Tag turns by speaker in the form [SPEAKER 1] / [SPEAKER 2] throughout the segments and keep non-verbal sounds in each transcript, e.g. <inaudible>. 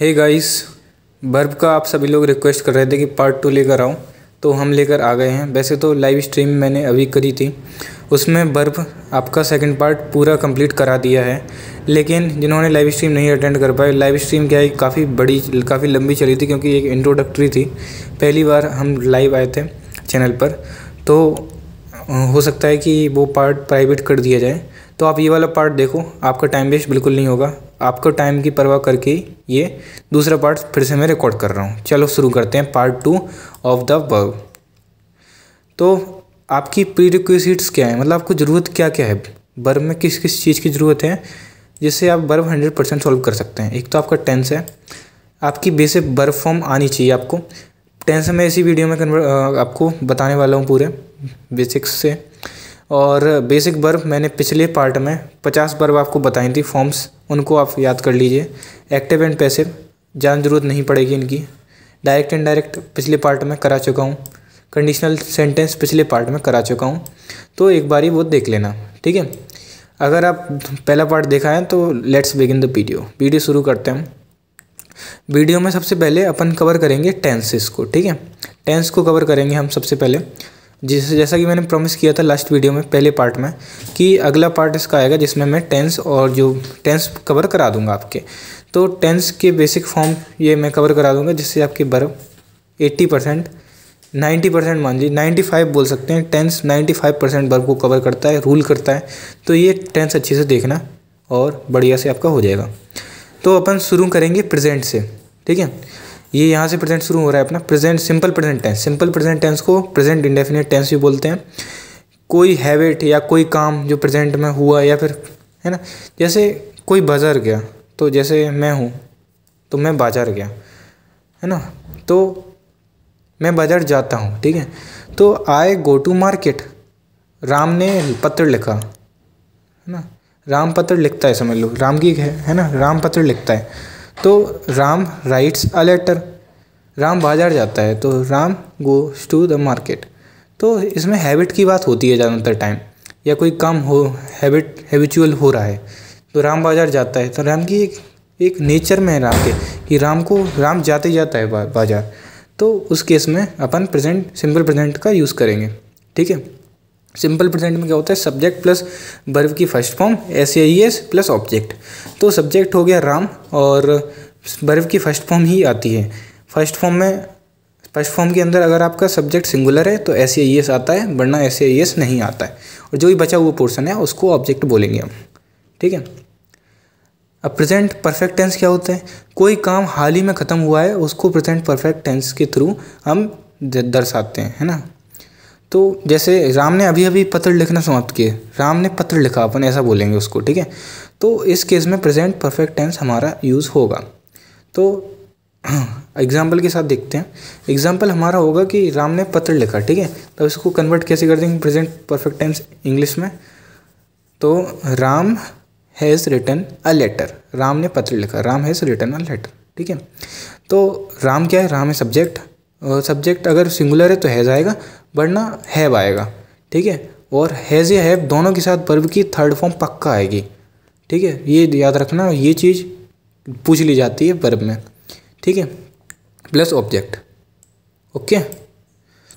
[SPEAKER 1] hey guys verb का आप सभी लोग रिक्वेस्ट कर रहे थे कि पार्ट टू लेकर आओ तो हम लेकर आ गए हैं वैसे तो लाइव स्ट्रीम मैंने अभी करी थी उसमें बर्ब आपका सेकंड पार्ट पूरा कंप्लीट करा दिया है लेकिन जिन्होंने लाइव स्ट्रीम नहीं अटेंड कर पाए लाइव स्ट्रीम क्या है काफ़ी बड़ी काफ़ी लंबी चली थी क्योंकि एक इंट्रोडक्टरी थी पहली बार हम लाइव आए थे चैनल पर तो हो सकता है कि वो पार्ट प्राइवेट कर दिया जाए तो आप ये वाला पार्ट देखो आपका टाइम वेस्ट बिल्कुल नहीं होगा आपको टाइम की परवाह करके ये दूसरा पार्ट फिर से मैं रिकॉर्ड कर रहा हूँ चलो शुरू करते हैं part two of the verb तो आपकी प्री क्या है मतलब आपको ज़रूरत क्या क्या है बर्ब में किस किस चीज़ की ज़रूरत है जिससे आप बर्ब हंड्रेड परसेंट सॉल्व कर सकते हैं एक तो आपका टेंस है आपकी बेसिक बर्ब फॉर्म आनी चाहिए आपको टेंस मैं इसी वीडियो में आपको बताने वाला हूँ पूरे बेसिक्स से और बेसिक बर्ब मैंने पिछले पार्ट में पचास बर्ब आपको बताई थी फॉर्म्स उनको आप याद कर लीजिए एक्टिव एंड पैसिव जान जरूरत नहीं पड़ेगी इनकी डायरेक्ट एंड डायरेक्ट पिछले पार्ट में करा चुका हूँ कंडीशनल सेंटेंस पिछले पार्ट में करा चुका हूँ तो एक बार ही वो देख लेना ठीक है अगर आप पहला पार्ट देखा है तो let's begin the video video शुरू करते हैं वीडियो में सबसे पहले अपन कवर करेंगे टेंसेस को ठीक है टेंस को कवर करेंगे हम सबसे पहले जिस जैसा कि मैंने प्रॉमिस किया था लास्ट वीडियो में पहले पार्ट में कि अगला पार्ट इसका आएगा जिसमें मैं टेंस और जो टेंस कवर करा दूंगा आपके तो टेंस के बेसिक फॉर्म ये मैं कवर करा दूंगा जिससे आपके बर्फ एट्टी परसेंट नाइन्टी परसेंट मान लीजिए नाइन्टी फाइव बोल सकते हैं tense ninety five percent verb को कवर करता है रूल करता है तो ये टेंस अच्छे से देखना और बढ़िया से आपका हो जाएगा तो अपन शुरू करेंगे प्रेजेंट से ठीक है ये यहाँ से प्रेजेंट शुरू हो रहा है अपना present simple present tense simple present tense को प्रेजेंट इंडेफिनेट टेंस भी बोलते हैं कोई हैबिट या कोई काम जो प्रेजेंट में हुआ या फिर है ना जैसे कोई बाज़ार गया तो जैसे मैं हूँ तो मैं बाज़ार गया है ना तो मैं बाज़ार जाता हूँ ठीक है तो I go to market Ram ने पत्र लिखा है ना राम पत्र लिखता है समझ लो राम की है है ना राम पत्र लिखता है तो Ram writes a letter Ram बाजार जाता है तो Ram goes to the market तो इसमें हैबिट की बात होती है ज़्यादातर टाइम या कोई काम हो हैबिट हैबिचुअल हो रहा है तो राम बाजार जाता है तो राम की एक एक नेचर में है राम के कि राम को राम जाते जाता है बाजार तो उस केस में अपन प्रेजेंट सिंपल प्रेजेंट का यूज़ करेंगे ठीक है सिंपल प्रेजेंट में क्या होता है सब्जेक्ट प्लस बर्व की first form S I S plus object तो सब्जेक्ट हो गया राम और बर्व की फर्स्ट फॉर्म ही आती है फर्स्ट फॉर्म में फर्स्ट फॉर्म के अंदर अगर आपका सब्जेक्ट सिंगुलर है तो एस आई एस आता है वरना एस ए एस नहीं आता है और जो भी बचा हुआ पोर्सन है उसको ऑब्जेक्ट बोलेंगे हम ठीक है अब प्रेजेंट परफेक्ट टेंस क्या होता है कोई काम हाल ही में ख़त्म हुआ है उसको प्रेजेंट परफेक्ट टेंस के थ्रू हम दर्शाते हैं है ना तो जैसे राम ने अभी अभी पत्र लिखना समाप्त किए राम ने पत्र लिखा अपन ऐसा बोलेंगे उसको ठीक है तो इस केस में प्रेजेंट परफेक्ट टेंस हमारा यूज़ होगा तो एग्जाम्पल के साथ देखते हैं एग्जाम्पल हमारा होगा कि राम ने पत्र लिखा ठीक है तो इसको कन्वर्ट कैसे कर देंगे प्रेजेंट परफेक्ट टेंस इंग्लिश में तो Ram has written a letter Ram ने पत्र लिखा Ram has written a letter ठीक है तो राम क्या है राम है सब्जेक्ट सब्जेक्ट अगर सिंगुलर है तो हैज़ आएगा वरना हैव आएगा ठीक है और हैज़ या हैव दोनों के साथ वर्ब की थर्ड फॉर्म पक्का आएगी ठीक है ये याद रखना ये चीज़ पूछ ली जाती है वर्ब में ठीक है प्लस ऑब्जेक्ट ओके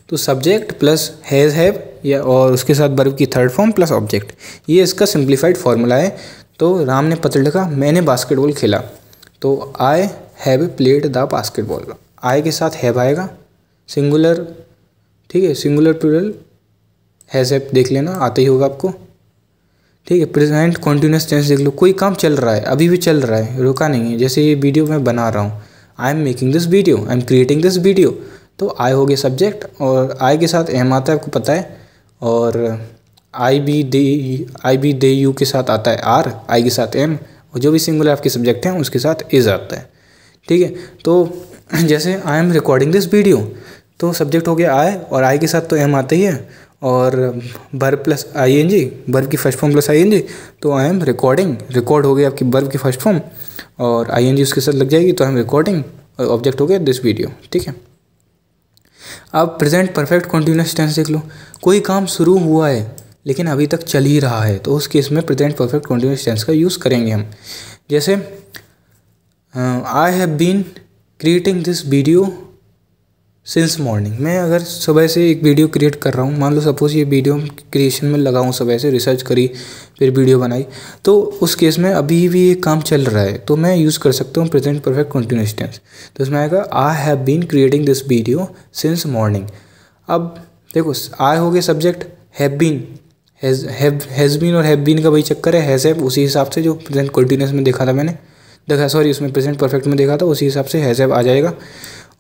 [SPEAKER 1] तो सब्जेक्ट प्लस हैज़ हैव या और उसके साथ वर्ब की थर्ड फॉर्म प्लस ऑब्जेक्ट ये इसका सिंप्लीफाइड फॉर्मूला है तो राम ने पत्र लिखा मैंने बास्केटबॉल खेला तो I have played the basketball I के साथ हैव आएगा सिंगुलर ठीक है सिंगुलर प्लूरल हैज हैप देख लेना आता ही होगा आपको ठीक है प्रेजेंट कॉन्टीन्यूस टेंस देख लो कोई काम चल रहा है अभी भी चल रहा है रुका नहीं है जैसे ये वीडियो मैं बना रहा हूँ I am making this video I am creating this video तो आई हो गया सब्जेक्ट और आई के साथ एम आता है आपको पता है और I be the I be the you के साथ आता है आर आई के साथ एम और जो भी सिंगुलर आपके सब्जेक्ट हैं उसके साथ इज आता है ठीक है तो <clears throat> जैसे I am recording this video तो सब्जेक्ट हो गया आई और आई के साथ तो एम आते ही है और verb plus I N G verb की first form plus I N G तो आई एम रिकॉर्डिंग रिकॉर्ड हो गया आपकी बर्ब की फर्स्ट फॉर्म और आई एन जी उसके साथ लग जाएगी तो आई एम रिकॉर्डिंग और ऑब्जेक्ट हो गया दिस वीडियो ठीक है अब प्रेजेंट परफेक्ट कंटिन्यूस टेंस देख लो कोई काम शुरू हुआ है लेकिन अभी तक चल ही रहा है तो उस केस में प्रेजेंट परफेक्ट कॉन्टीन्यूस टेंस का यूज़ करेंगे हम जैसे I have been creating this video since morning मैं अगर सुबह से एक वीडियो क्रिएट कर रहा हूँ मान लो सपोज़ ये वीडियो क्रिएशन में लगाऊँ सुबह से रिसर्च करी फिर वीडियो बनाई तो उस केस में अभी भी ये काम चल रहा है तो मैं यूज़ कर सकता हूँ प्रेजेंट परफेक्ट कंटिन्यूस टेंस तो इसमें आएगा I have been creating this video since morning अब देखो आई हो गए subject have been has been और हैव बीन का वही चक्कर है हैज़ उसी हिसाब से जो प्रेजेंट कंटिन्यूस में देखा था मैंने देखा सॉरी उसमें प्रेजेंट परफेक्ट में देखा था उसी हिसाब से हैज़ आ जाएगा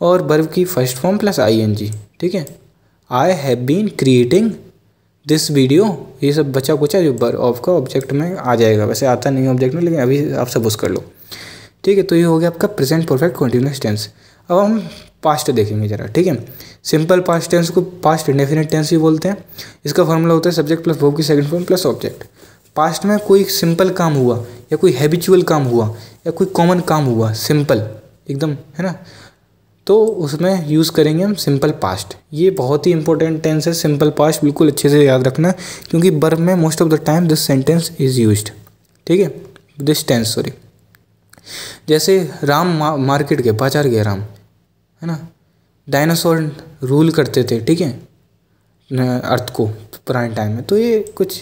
[SPEAKER 1] और बर्व की first form plus I N G ठीक है I have been creating this video ये सब बचा है जो बर्व ऑफ का ऑब्जेक्ट में आ जाएगा वैसे आता नहीं ऑब्जेक्ट में लेकिन अभी आप सब उस कर लो ठीक है तो ये हो गया आपका प्रेजेंट परफेक्ट कंटिन्यूस टेंस अब हम पास्ट देखेंगे ज़रा ठीक है सिंपल पास्ट टेंस को पास्ट इंडेफिनिट टेंस ही बोलते हैं इसका फॉर्मूला होता है सब्जेक्ट प्लस वर्ब की second form plus object past में कोई सिंपल काम हुआ या कोई हैबिचुअल काम हुआ या कोई कॉमन काम हुआ सिंपल एकदम है ना तो उसमें यूज़ करेंगे हम सिंपल पास्ट ये बहुत ही इंपॉर्टेंट टेंस है सिंपल पास्ट बिल्कुल अच्छे से याद रखना क्योंकि बर्फ में most of the time this sentence is use ठीक है दिस टेंस सॉरी जैसे राम मा, मार्केट गए बाजार गया राम है ना डायनासोर रूल करते थे ठीक है अर्थ को पुराने टाइम में तो ये कुछ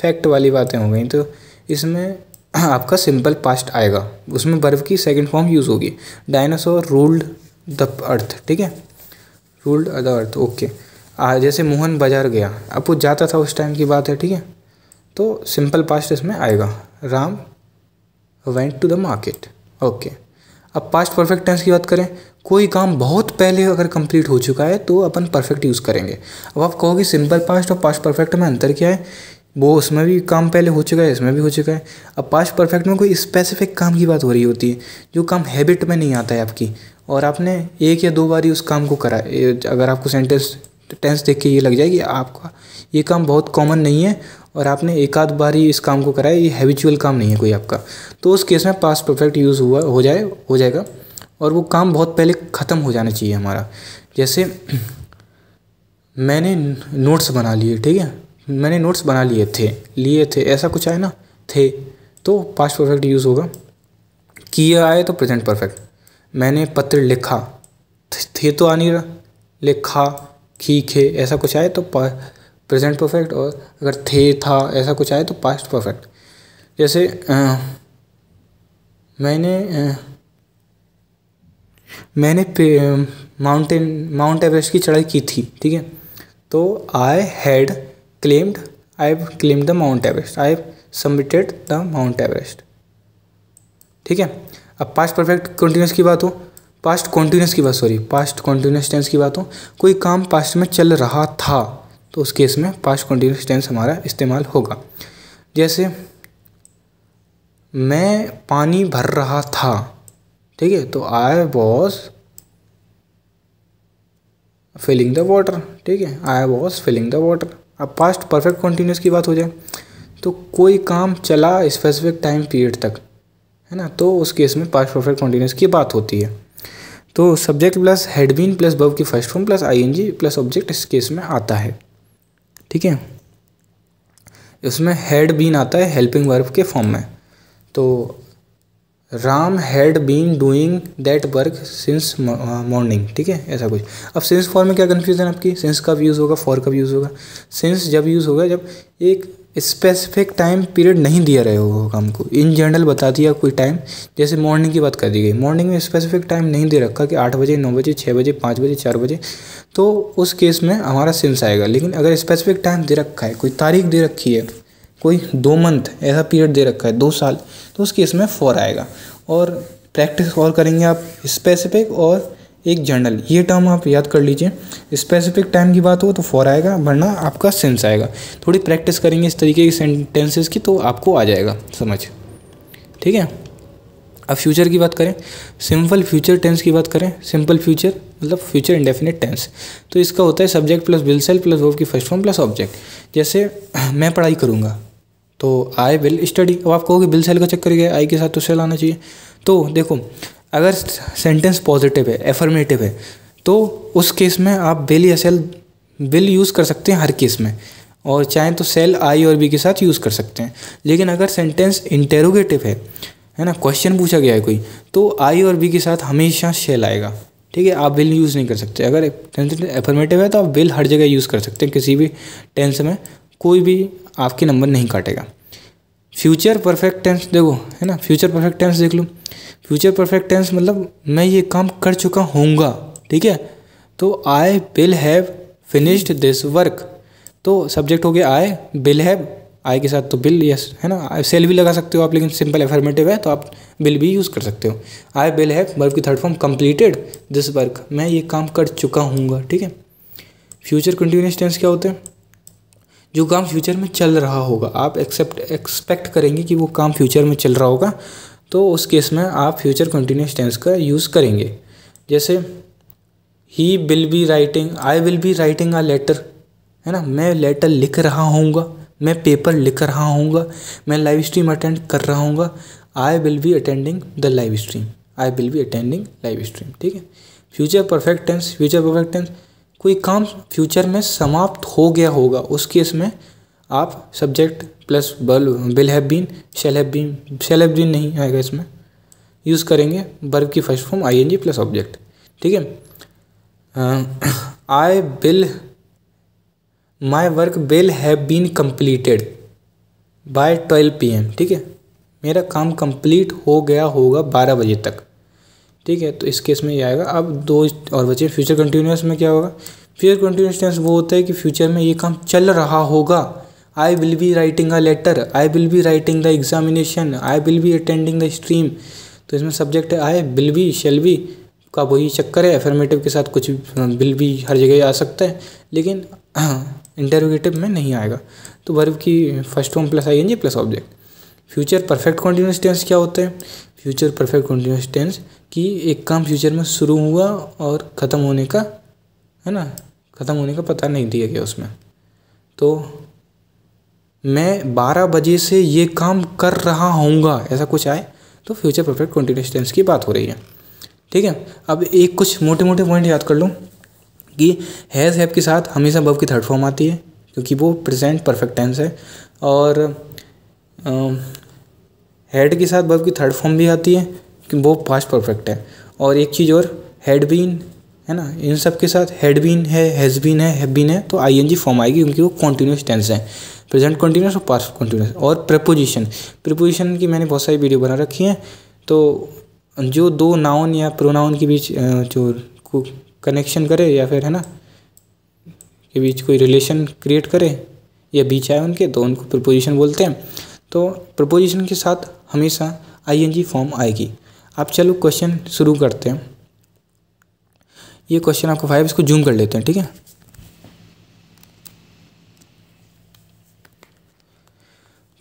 [SPEAKER 1] फैक्ट वाली बातें हो गई तो इसमें आपका सिंपल पास्ट आएगा उसमें बर्फ की सेकंड फॉर्म यूज़ होगी डायनासोर रूल्ड द अर्थ ठीक है रूल्ड द अर्थ ओके जैसे मोहन बाजार गया अब वो जाता था उस टाइम की बात है ठीक है तो सिंपल पास्ट इसमें आएगा Ram went to the market okay अब पास्ट परफेक्ट टेंस की बात करें कोई काम बहुत पहले अगर कंप्लीट हो चुका है तो अपन परफेक्ट यूज़ करेंगे अब आप कहोगे सिंपल पास्ट और पास्ट परफेक्ट में अंतर क्या है वो उसमें भी काम पहले हो चुका है इसमें भी हो चुका है अब पास्ट परफेक्ट में कोई स्पेसिफिक काम की बात हो रही होती है जो काम हैबिट में नहीं आता है आपकी और आपने एक या दो बार ही उस काम को करा अगर आपको सेंटेंस टेंस देख के ये लग जाए कि आपका ये काम बहुत कॉमन नहीं है और आपने एक आध बार ही इस काम को कराया ये हैबिचुअल काम नहीं है कोई आपका तो उस केस में पास्ट परफेक्ट यूज़ हुआ हो जाए हो जाएगा और वो काम बहुत पहले ख़त्म हो जाना चाहिए हमारा जैसे <clears throat> मैंने नोट्स बना लिए ठीक है मैंने नोट्स बना लिए थे लिए थे ऐसा कुछ आए ना थे तो पास्ट परफेक्ट यूज़ होगा किया आए तो प्रेजेंट परफेक्ट मैंने पत्र लिखा थे तो आ नहीं रहा लिखा खी खे ऐसा कुछ आए तो प्रेजेंट परफेक्ट और अगर थे था ऐसा कुछ आए तो पास्ट परफेक्ट जैसे आ, मैंने आ, मैंने माउंटेन माउंट एवरेस्ट की चढ़ाई की थी ठीक है तो I had claimed i have claimed the mount everest i have submitted the mount everest ठीक है अब पास्ट परफेक्ट कंटिन्यूस की बात हो पास्ट कॉन्टीन्यूस की बात सॉरी पास्ट कॉन्टीन्यूस टेंस की बात हो कोई काम पास्ट में चल रहा था तो उस केस में पास्ट कॉन्टीन्यूस टेंस हमारा इस्तेमाल होगा जैसे मैं पानी भर रहा था ठीक है तो I was filling the water ठीक है I was filling the water अब पास्ट परफेक्ट कॉन्टीन्यूस की बात हो जाए तो कोई काम चला स्पेसिफिक टाइम पीरियड तक है ना तो उस केस में पास्ट परफेक्ट कॉन्टीन्यूस की बात होती है तो सब्जेक्ट प्लस हेडबीन प्लस बब की first form plus I N G plus object इस केस में आता है ठीक है उसमें हेड बीन आता है हेल्पिंग वर्ब के फॉर्म में तो Ram had been doing that work since morning ठीक है ऐसा कुछ अब सिंस फॉर में क्या कन्फ्यूज़न आपकी सिंस कब यूज़ होगा फॉर कब यूज़ होगा सिंस जब यूज़ होगा जब एक स्पेसिफिक टाइम पीरियड नहीं दिया रहे होगा काम को इन जनरल बता दिया कोई टाइम जैसे मॉर्निंग की बात कर दी गई मॉर्निंग में स्पेसिफिक टाइम नहीं दे रखा कि आठ बजे नौ बजे छः बजे पाँच बजे चार बजे तो उस केस में हमारा सिंस आएगा लेकिन अगर स्पेसिफिक टाइम दे रखा है कोई तारीख दे रखी है कोई दो मंथ ऐसा पीरियड दे रखा है दो साल तो उस केस में फोर आएगा और प्रैक्टिस और करेंगे आप स्पेसिफिक और एक जर्नल ये टर्म आप याद कर लीजिए स्पेसिफिक टाइम की बात हो तो फोर आएगा वरना आपका सेंस आएगा थोड़ी प्रैक्टिस करेंगे इस तरीके की सेंटेंसेस की तो आपको आ जाएगा समझ ठीक है अब फ्यूचर की बात करें सिंपल फ्यूचर टेंस की बात करें सिंपल फ्यूचर मतलब फ्यूचर इंडेफिनिट टेंस तो इसका होता है सब्जेक्ट प्लस बिल्सल सेल प्लस वर्ब की फर्स्ट फॉर्म प्लस ऑब्जेक्ट जैसे <clears throat> मैं पढ़ाई करूँगा तो आई बिल स्टडी अब आप कहोगे बिल सेल का चक्कर गया आई के साथ तो सेल आना चाहिए तो देखो अगर सेंटेंस पॉजिटिव है एफर्मेटिव है तो उस केस में आप बिल या सेल बिल यूज़ कर सकते हैं हर केस में और चाहें तो सेल आई और बी के साथ यूज़ कर सकते हैं लेकिन अगर सेंटेंस इंटेरोगेटिव है है ना क्वेश्चन पूछा गया है कोई तो आई और बी के साथ हमेशा सेल आएगा ठीक है आप बिल यूज़ नहीं कर सकते अगर एफर्मेटिव है तो आप बिल हर जगह यूज़ कर सकते हैं किसी भी टेंस में कोई भी आपके नंबर नहीं काटेगा फ्यूचर परफेक्ट टेंस देखो है ना फ्यूचर परफेक्ट टेंस देख लो फ्यूचर परफेक्ट टेंस मतलब मैं ये काम कर चुका हूँगा ठीक है तो I will have finished this work तो सब्जेक्ट हो गया आई विल हैव आई के साथ तो बिल यस है ना सेल भी लगा सकते हो आप लेकिन सिंपल एफर्मेटिव है तो आप बिल भी यूज़ कर सकते हो आई बिल हैव वर्क की third form completed this work मैं ये काम कर चुका हूँगा ठीक है फ्यूचर कंटिन्यूस टेंस क्या होते हैं जो काम फ्यूचर में चल रहा होगा आप एक्सेप्ट एक्सपेक्ट करेंगे कि वो काम फ्यूचर में चल रहा होगा तो उस केस में आप फ्यूचर कंटिन्यूस टेंस का यूज़ करेंगे जैसे ही will be writing I will be writing a letter है ना मैं लेटर लिख रहा होऊंगा मैं पेपर लिख रहा होऊंगा मैं लाइव स्ट्रीम अटेंड कर रहा हूँगा I will be attending the live stream I will be attending live stream ठीक है future perfect tense future perfect tense कोई काम फ्यूचर में समाप्त हो गया होगा उस केस में आप subject plus will will have been shall have been shall have been नहीं आएगा इसमें यूज़ करेंगे बर्ब की first form I N G plus object ठीक है I will my work will have been completed by twelve P M ठीक है मेरा काम कंप्लीट हो गया होगा बारह बजे तक ठीक है तो इस केस में ये आएगा अब दो और बचे फ्यूचर कंटिन्यूस में क्या होगा फ्यूचर कंटिन्यूस टेंस वो होता है कि फ्यूचर में ये काम चल रहा होगा I will be writing a letter I will be writing the examination I will be attending the stream तो इसमें सब्जेक्ट है I will be shall be का वही चक्कर है एफर्मेटिव के साथ कुछ बिल भी हर जगह आ सकता है लेकिन इंटरोगेटिव <clears throat> में नहीं आएगा तो वर्ब की first form plus I N G plus object future perfect continuous tense क्या होते हैं फ्यूचर परफेक्ट कंटिन्यूस टेंस कि एक काम फ्यूचर में शुरू हुआ और ख़त्म होने का है ना ख़त्म होने का पता नहीं दिया गया उसमें तो मैं बारह बजे से ये काम कर रहा होऊंगा ऐसा कुछ आए तो फ्यूचर परफेक्ट कंटिन्यूस टेंस की बात हो रही है ठीक है अब एक कुछ मोटे मोटे पॉइंट याद कर लूँ कि हैज़ हैप के साथ हमेशा बब की थर्ड फॉर्म आती है क्योंकि वो प्रेजेंट परफेक्ट टेंस है और हेड के साथ वर्ब की थर्ड फॉर्म भी आती है कि वो पास्ट परफेक्ट है और एक चीज़ और हेड बीन है ना इन सब के साथ हेड बीन है हैज़ बीन है हैव बीन है तो आईएनजी फॉर्म आएगी क्योंकि वो कॉन्टीन्यूस टेंस है प्रेजेंट कॉन्टीन्यूस और पास्ट कॉन्टीन्यूस और प्रपोजिशन प्रपोजिशन की मैंने बहुत सारी वीडियो बना रखी है तो जो दो नाउन या प्रोनाउन के बीच जो कनेक्शन करे या फिर है ना के बीच कोई रिलेशन क्रिएट करे या बीच आए उनके तो उनको प्रपोजिशन बोलते हैं तो प्रपोजिशन के साथ हमेशा आईएनजी फॉर्म आएगी आप चलो क्वेश्चन शुरू करते हैं ये क्वेश्चन आपको फाइव इसको जूम कर लेते हैं ठीक है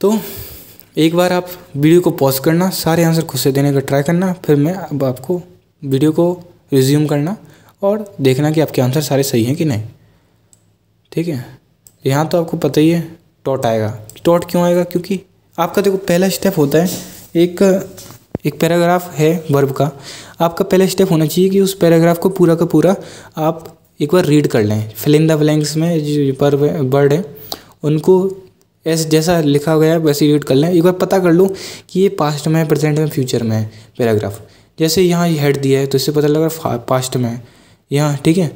[SPEAKER 1] तो एक बार आप वीडियो को पॉज करना सारे आंसर खुद से देने का ट्राई करना फिर मैं अब आपको वीडियो को रिज्यूम करना और देखना कि आपके आंसर सारे सही हैं कि नहीं ठीक है यहाँ तो आपको पता ही है टॉट आएगा टॉट क्यों आएगा क्योंकि आपका देखो पहला स्टेप होता है एक एक पैराग्राफ है वर्ब का आपका पहला स्टेप होना चाहिए कि उस पैराग्राफ को पूरा का पूरा आप एक बार रीड कर लें फिल इन द ब्लैंक्स में जो पर वर्ड है उनको ऐसे जैसा लिखा गया है वैसे रीड कर लें एक बार पता कर लो कि ये पास्ट में है प्रेजेंट में फ्यूचर में है पैराग्राफ जैसे यहाँ हेड दिया है तो इससे पता लगा पास्ट में है यहाँ ठीक है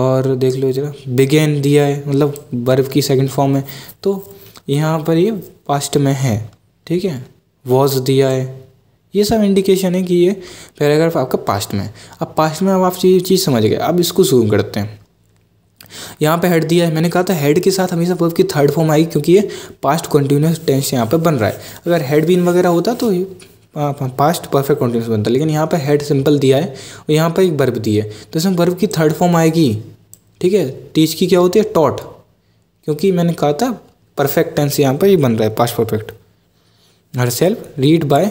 [SPEAKER 1] और देख लो जरा बिगेन दिया है मतलब बर्फ की सेकंड फॉर्म है तो यहाँ पर ये पास्ट में है ठीक है वॉज दिया है ये सब इंडिकेशन है कि ये पैराग्राफ आपका पास्ट में है अब पास्ट में अब आप ये चीज़ समझ गए अब इसको जूम करते हैं यहाँ पे हेड दिया है मैंने कहा था हेड के साथ हमेशा वर्ब की थर्ड फॉर्म आएगी क्योंकि ये पास्ट कंटिन्यूस टेंस यहाँ पे बन रहा है अगर हेड बीन वगैरह होता तो पास्ट परफेक्ट कंटिन्यूस बनता लेकिन यहाँ पे हेड सिंपल दिया है और यहाँ पे एक वर्ब दी है तो इसमें वर्ब की थर्ड फॉर्म आएगी ठीक है टीच की क्या होती है टॉट क्योंकि मैंने कहा था परफेक्ट टेंस यहाँ पर ये बन रहा है past perfect herself read by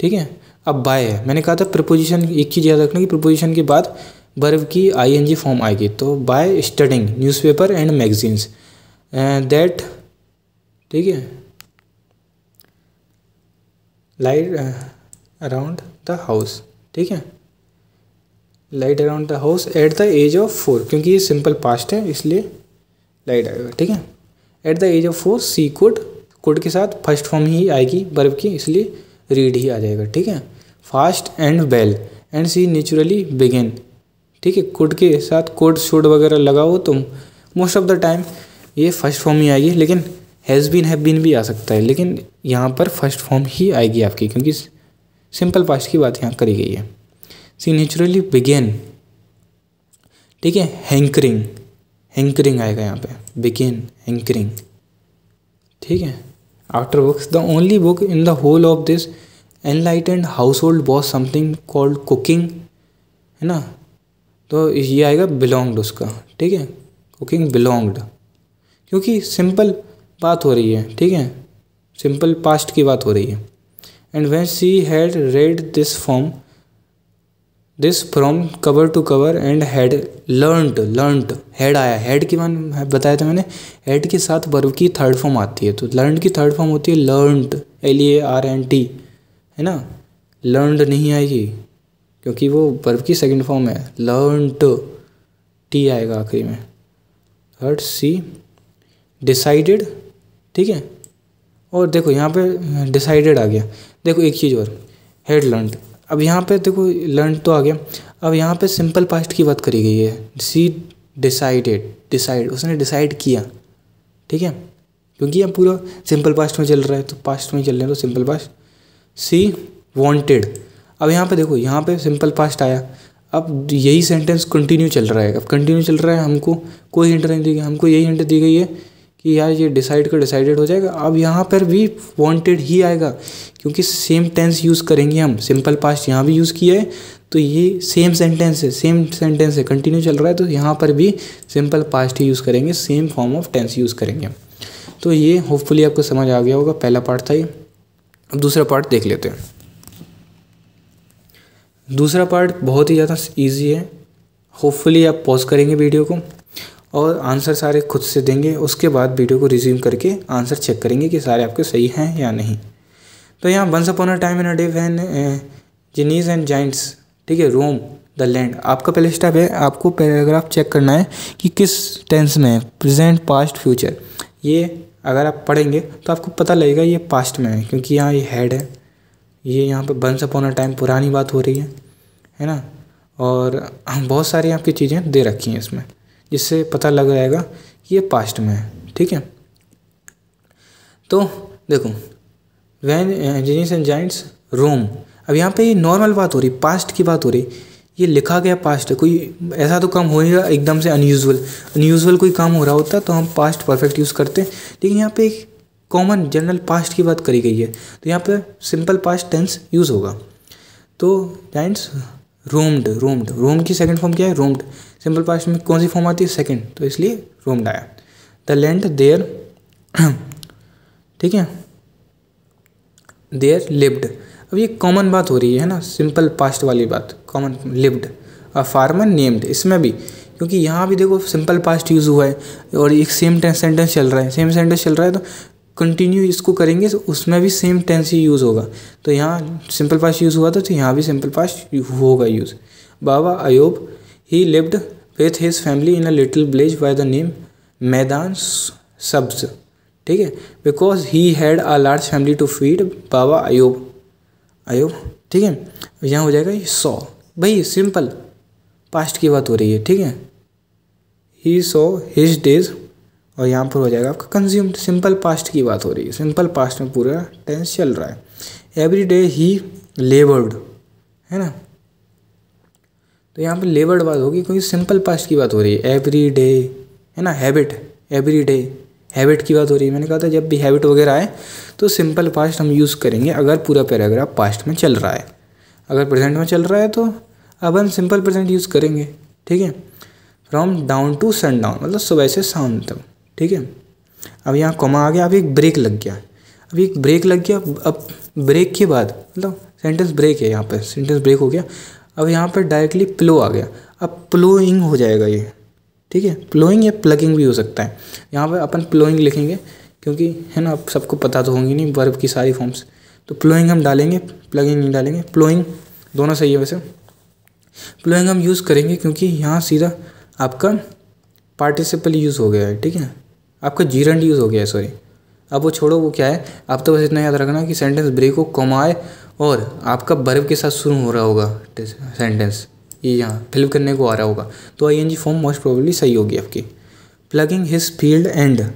[SPEAKER 1] ठीक है अब बाय है मैंने कहा था प्रपोजिशन एक चीज़ याद रखना कि प्रपोजिशन के बाद बर्व की आईएनजी फॉर्म आएगी तो by studying newspaper and magazines that ठीक है लाइट अराउंड द हाउस ठीक है light around the house at the age of four क्योंकि ये सिंपल पास्ट है इसलिए लाइट आएगा ठीक है at the age of four she could could के साथ फर्स्ट फॉर्म ही आएगी बर्ब की इसलिए रीड ही आ जाएगा ठीक है fast and well and she naturally began ठीक है कोड के साथ कोड शोड वगैरह लगाओ तुम मोस्ट ऑफ द टाइम ये फर्स्ट फॉर्म ही आएगी लेकिन हैज़ बीन हैव बीन भी आ सकता है लेकिन यहाँ पर फर्स्ट फॉर्म ही आएगी आपकी क्योंकि सिंपल पास्ट की बात यहाँ करी गई है सी नेचुरली बिगेन ठीक है हैंकरिंग हैंकरिंग आएगा यहाँ पे बिगिन हैंकरिंग ठीक है after books the only book in the whole of this enlightened household was something called cooking है ना तो ये आएगा बिलोंग्ड उसका ठीक है कुकिंग बिलोंग्ड क्योंकि सिंपल बात हो रही है ठीक है सिंपल पास्ट की बात हो रही है and when she had read this form this from cover to cover and had learnt learnt had आया हेड की मान बताया था मैंने हेड के साथ वर्व की थर्ड फॉर्म आती है तो लर्न की थर्ड फॉर्म होती है learnt L E A R N T ना लर्नड नहीं आएगी क्योंकि वो वर्व की सेकेंड फॉर्म है लर्नट टी आएगा आखिरी में थर्ड सी डिसाइडेड ठीक है और देखो यहाँ पे डिसाइडेड आ गया देखो एक चीज़ और हेड लर्नड अब यहाँ पे देखो लर्न तो आ गया अब यहाँ पे सिंपल पास्ट की बात करी गई है सी डिसाइडेड डिसाइड उसने डिसाइड किया ठीक है क्योंकि यहाँ पूरा सिंपल पास्ट में चल रहा है तो पास्ट में चल रहे तो सिंपल पास्ट सी वॉन्टेड अब यहाँ पे देखो यहाँ पे सिंपल पास्ट आया अब यही सेंटेंस कंटिन्यू चल रहा है अब कंटिन्यू चल रहा है हमको कोई हिंट नहीं दी गई हमको यही हिंट दी गई है कि यार ये डिसाइड का डिसाइडेड हो जाएगा अब यहाँ पर भी वांटेड ही आएगा क्योंकि सेम टेंस यूज़ करेंगे हम सिंपल पास्ट यहाँ भी यूज़ किया है तो ये सेम सेंटेंस है सेम सेंटेंस है कंटिन्यू चल रहा है तो यहाँ पर भी सिंपल पास्ट ही यूज़ करेंगे same form of tense use करेंगे तो ये होपफुली आपको समझ आ गया होगा पहला पार्ट था ये अब दूसरा पार्ट देख लेते हैं दूसरा पार्ट बहुत ही ज़्यादा ईजी है होपफुली आप पॉज करेंगे वीडियो को और आंसर सारे खुद से देंगे उसके बाद वीडियो को रिज्यूम करके आंसर चेक करेंगे कि सारे आपके सही हैं या नहीं तो यहाँ once upon a time in a day when genies and giants ठीक है रोम द लैंड आपका पहले स्टेप है आपको पैराग्राफ चेक करना है कि किस टेंस में है प्रेजेंट पास्ट फ्यूचर ये अगर आप पढ़ेंगे तो आपको पता लगेगा ये पास्ट में है क्योंकि यहाँ ये हेड है ये यहाँ पर वंस अपॉन अ टाइम पुरानी बात हो रही है है ना और बहुत सारी आपकी चीज़ें दे रखी हैं इसमें जिससे पता लग जाएगा कि ये पास्ट में है ठीक है तो देखो when engineers and giants roam अब यहाँ पे ये नॉर्मल बात हो रही पास्ट की बात हो रही ये लिखा गया पास्ट है कोई ऐसा तो काम हो ही एकदम से अनयूजल अनयूजल कोई काम हो रहा होता तो हम पास्ट परफेक्ट यूज़ करते हैं लेकिन यहाँ पे एक कॉमन जनरल पास्ट की बात करी गई है तो यहाँ पे सिंपल पास्ट टेंस यूज़ होगा तो जाइंट्स रोम्ड रोम्ड रोम की सेकेंड फॉर्म क्या है रोम्ड सिंपल पास्ट में कौन सी फॉर्म आती है सेकेंड तो इसलिए रोम्ड आया द लैंड देयर ठीक है देयर लिव्ड अब ये कॉमन बात हो रही है ना सिंपल पास्ट वाली बात common lived a farmer named इसमें भी क्योंकि यहाँ भी देखो सिंपल पास्ट यूज़ हुआ है और एक सेम सेंटेंस चल रहा है सेम सेंटेंस चल रहा है तो कंटिन्यू इसको करेंगे तो उसमें भी सेम टेंस ही यूज़ होगा तो यहाँ सिंपल पास्ट यूज़ हुआ था तो यहाँ भी सिंपल पास्ट होगा use Baba Ayub he lived with his family in a little village by the name Maidan Sabz ठीक है because he had a large family to feed Baba Ayub Ayub ठीक है यहाँ हो जाएगा ये सौ भाई सिंपल पास्ट की बात हो रही है ठीक है ही सो हिज डेज और यहाँ पर हो जाएगा आपका कंज्यूम सिंपल पास्ट की बात हो रही है सिंपल पास्ट में पूरा टेंस चल रहा है एवरी डे ही लेबर्ड है ना तो यहाँ पर लेबर्ड बात होगी क्योंकि सिंपल पास्ट की बात हो रही है एवरी डे है ना हैबिट एवरी डे हैबिट की बात हो रही है मैंने कहा था जब भी हैबिट वगैरह आए तो सिंपल पास्ट हम यूज़ करेंगे अगर पूरा पैराग्राफ पास्ट में चल रहा है अगर प्रेजेंट में चल रहा है तो अब हम सिंपल प्रेजेंट यूज़ करेंगे ठीक है from dawn to sundown मतलब सुबह से शाम तक ठीक है अब यहाँ कॉमा आ गया अब एक ब्रेक लग गया अब एक ब्रेक लग गया अब ब्रेक के बाद मतलब सेंटेंस ब्रेक है यहाँ पर सेंटेंस ब्रेक हो गया अब यहाँ पर डायरेक्टली प्लो आ गया अब प्लोइंग हो जाएगा ये ठीक है प्लोइंग या प्लगिंग भी हो सकता है यहाँ पर अपन प्लोइंग लिखेंगे क्योंकि है ना आप सबको पता तो होंगी नहीं वर्ब की सारी फॉर्म्स तो प्लोइंग हम डालेंगे प्लगिंग नहीं डालेंगे प्लोइंग दोनों सही है वैसे प्लोइंग हम यूज़ करेंगे क्योंकि यहाँ सीधा आपका पार्टिसिपल यूज़ हो गया है ठीक है आपका जीरंड यूज़ हो गया है सॉरी अब वो छोड़ो वो क्या है आप तो बस इतना याद रखना कि सेंटेंस ब्रेक हो कमाए और आपका बर्फ के साथ शुरू हो रहा होगा सेंटेंस ये यहाँ फिल करने को आ रहा होगा तो I N G form most probably सही होगी आपकी ploughing his field and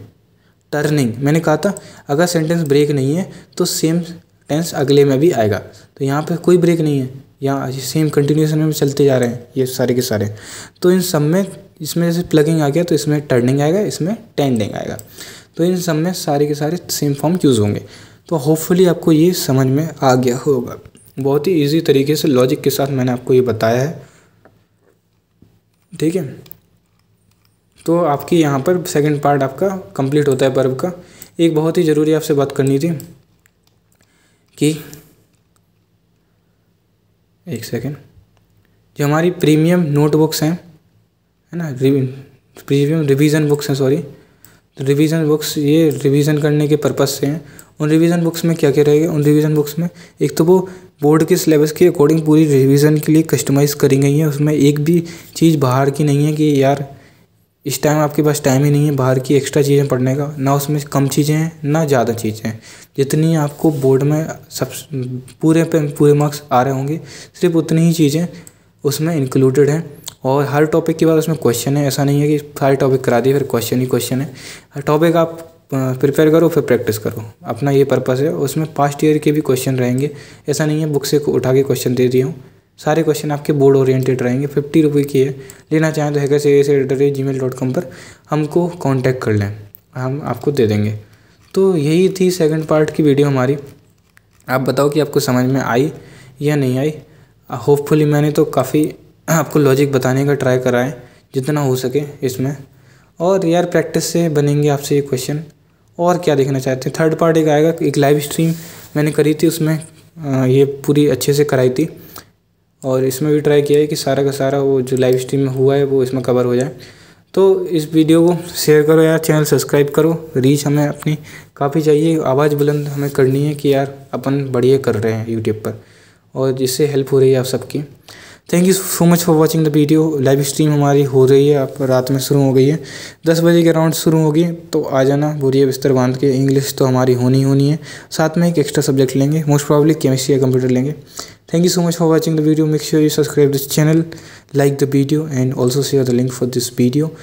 [SPEAKER 1] turning मैंने कहा था अगर सेंटेंस ब्रेक नहीं है तो सेम टेंस अगले में भी आएगा तो यहाँ पर कोई ब्रेक नहीं है या सेम कंटिन्यूसन में चलते जा रहे हैं ये सारे के सारे तो इन सब में इसमें जैसे प्लगिंग आ गया तो इसमें टर्निंग आएगा इसमें टेंडिंग आएगा तो इन सब में सारे के सारे सेम फॉर्म यूज़ होंगे तो होपफुली आपको ये समझ में आ गया होगा बहुत ही ईजी तरीके से लॉजिक के साथ मैंने आपको ये बताया है ठीक है तो आपकी यहाँ पर सेकंड पार्ट आपका कंप्लीट होता है पर्व का एक बहुत ही ज़रूरी आपसे बात करनी थी कि एक सेकेंड जो हमारी प्रीमियम नोटबुक्स हैं है ना प्रीमियम रिवीजन बुक्स हैं सॉरी तो रिवीजन बुक्स ये रिवीजन करने के पर्पज़ से हैं उन रिवीजन बुक्स में क्या क्या रहेगा उन रिवीजन बुक्स में एक तो वो बोर्ड के सिलेबस के अकॉर्डिंग पूरी रिवीजन के लिए कस्टमाइज़ करी गई है उसमें एक भी चीज़ बाहर की नहीं है कि यार इस टाइम आपके पास टाइम ही नहीं है बाहर की एक्स्ट्रा चीज़ें पढ़ने का ना उसमें कम चीज़ें हैं ना ज़्यादा चीज़ें हैं जितनी आपको बोर्ड में सब पूरे पे पूरे मार्क्स आ रहे होंगे सिर्फ उतनी ही चीज़ें उसमें इंक्लूडेड हैं और हर टॉपिक के बाद उसमें क्वेश्चन है ऐसा नहीं है कि सारे टॉपिक करा दिए फिर क्वेश्चन ही क्वेश्चन है हर टॉपिक आप प्रिपेयर करो फिर प्रैक्टिस करो अपना ये पर्पज़ है उसमें पास्ट ईयर के भी क्वेश्चन रहेंगे ऐसा नहीं है बुक से उठा के क्वेश्चन दे दिए हूँ सारे क्वेश्चन आपके बोर्ड ओरिएंटेड रहेंगे फिफ्टी रुपये की है लेना चाहें तो हैकर से at the rate Gmail dot com पर हमको कॉन्टैक्ट कर लें हम आपको दे देंगे तो यही थी सेकंड पार्ट की वीडियो हमारी आप बताओ कि आपको समझ में आई या नहीं आई होपफुली मैंने तो काफ़ी आपको लॉजिक बताने का ट्राई करा है जितना हो सके इसमें और यार प्रैक्टिस से बनेंगे आपसे ये क्वेश्चन और क्या देखना चाहते हैं थर्ड पार्ट एक आएगा एक लाइव स्ट्रीम मैंने करी थी उसमें ये पूरी अच्छे से कराई थी और इसमें भी ट्राई किया है कि सारा का सारा वो जो लाइव स्ट्रीम में हुआ है वो इसमें कवर हो जाए तो इस वीडियो को शेयर करो यार चैनल सब्सक्राइब करो रीच हमें अपनी काफ़ी चाहिए आवाज़ बुलंद हमें करनी है कि यार अपन बढ़िया कर रहे हैं यूट्यूब पर और जिससे हेल्प हो रही है आप सबकी thank you so much for watching the video live stream हमारी हो रही है आप रात में शुरू हो गई है दस बजे के अराउंड शुरू होगी तो आ जाना बोरिए बिस्तर बांध के इंग्लिश तो हमारी होनी होनी है साथ में एक एक्स्ट्रा सब्जेक्ट लेंगे मोस्ट प्रॉब्ली केमिस्ट्री या कंप्यूटर लेंगे thank you so much for watching the video make sure you subscribe this channel like the video and also share the link for this video